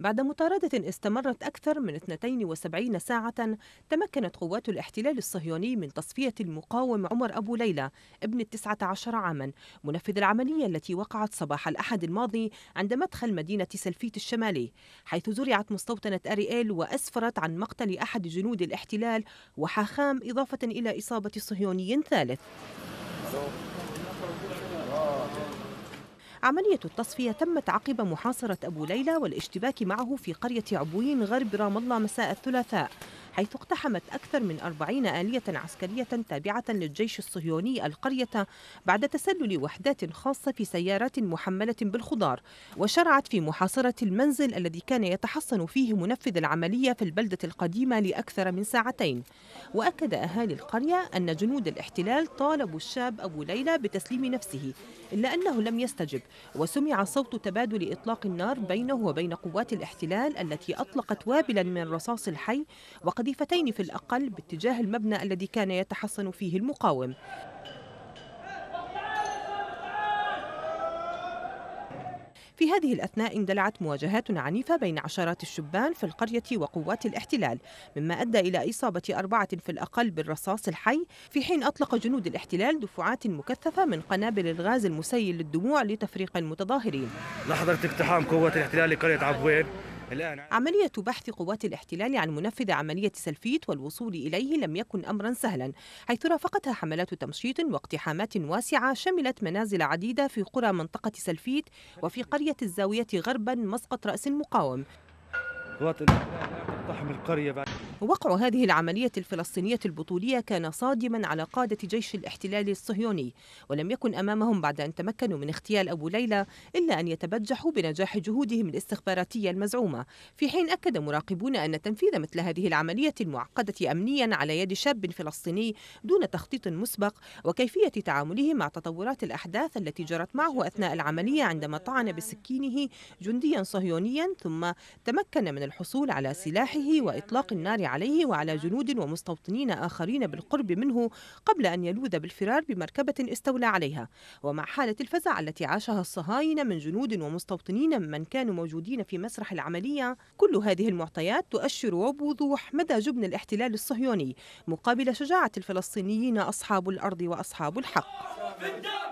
بعد مطاردة استمرت أكثر من 72 ساعة تمكنت قوات الاحتلال الصهيوني من تصفية المقاوم عمر أبو ليلى ابن التسعة عشر عاما منفذ العملية التي وقعت صباح الأحد الماضي عند مدخل مدينة سلفيت الشمالي حيث زرعت مستوطنة أريئيل وأسفرت عن مقتل أحد جنود الاحتلال وحاخام إضافة إلى إصابة صهيوني ثالث عملية التصفية تمت عقب محاصرة أبو ليلى والاشتباك معه في قرية عبوين غرب رام الله مساء الثلاثاء حيث اقتحمت أكثر من 40 آلية عسكرية تابعة للجيش الصهيوني القرية بعد تسلل وحدات خاصة في سيارات محملة بالخضار وشرعت في محاصرة المنزل الذي كان يتحصن فيه منفذ العملية في البلدة القديمة لأكثر من ساعتين وأكد أهالي القرية أن جنود الاحتلال طالبوا الشاب أبو ليلى بتسليم نفسه إلا أنه لم يستجب وسمع صوت تبادل إطلاق النار بينه وبين قوات الاحتلال التي أطلقت وابلا من رصاص الحي وقد قذيفتين في الأقل باتجاه المبنى الذي كان يتحصن فيه المقاوم في هذه الأثناء اندلعت مواجهات عنيفة بين عشرات الشبان في القرية وقوات الاحتلال مما أدى إلى إصابة أربعة في الأقل بالرصاص الحي في حين أطلق جنود الاحتلال دفعات مكثفة من قنابل الغاز المسيل للدموع لتفريق المتظاهرين لحظة اقتحام قوات الاحتلال لقرية عبوين عملية بحث قوات الاحتلال عن منفذ عملية سلفيت والوصول إليه لم يكن أمرا سهلا حيث رافقتها حملات تمشيط واقتحامات واسعة شملت منازل عديدة في قرى منطقة سلفيت وفي قرية الزاوية غربا مسقط رأس المقاوم اقتحم القرية بعد وقع هذه العملية الفلسطينية البطولية كان صادما على قادة جيش الاحتلال الصهيوني ولم يكن أمامهم بعد أن تمكنوا من اغتيال أبو ليلى إلا أن يتبجحوا بنجاح جهودهم الاستخباراتية المزعومة في حين أكد مراقبون أن تنفيذ مثل هذه العملية المعقدة أمنيا على يد شاب فلسطيني دون تخطيط مسبق وكيفية تعامله مع تطورات الأحداث التي جرت معه أثناء العملية عندما طعن بسكينه جنديا صهيونيا ثم تمكن من الحصول على سلاحه إيذائه وإطلاق النار عليه وعلى جنود ومستوطنين آخرين بالقرب منه قبل أن يلوذ بالفرار بمركبة استولى عليها ومع حالة الفزع التي عاشها الصهاينة من جنود ومستوطنين من كانوا موجودين في مسرح العملية كل هذه المعطيات تؤشر وبوضوح مدى جبن الاحتلال الصهيوني مقابل شجاعة الفلسطينيين أصحاب الأرض وأصحاب الحق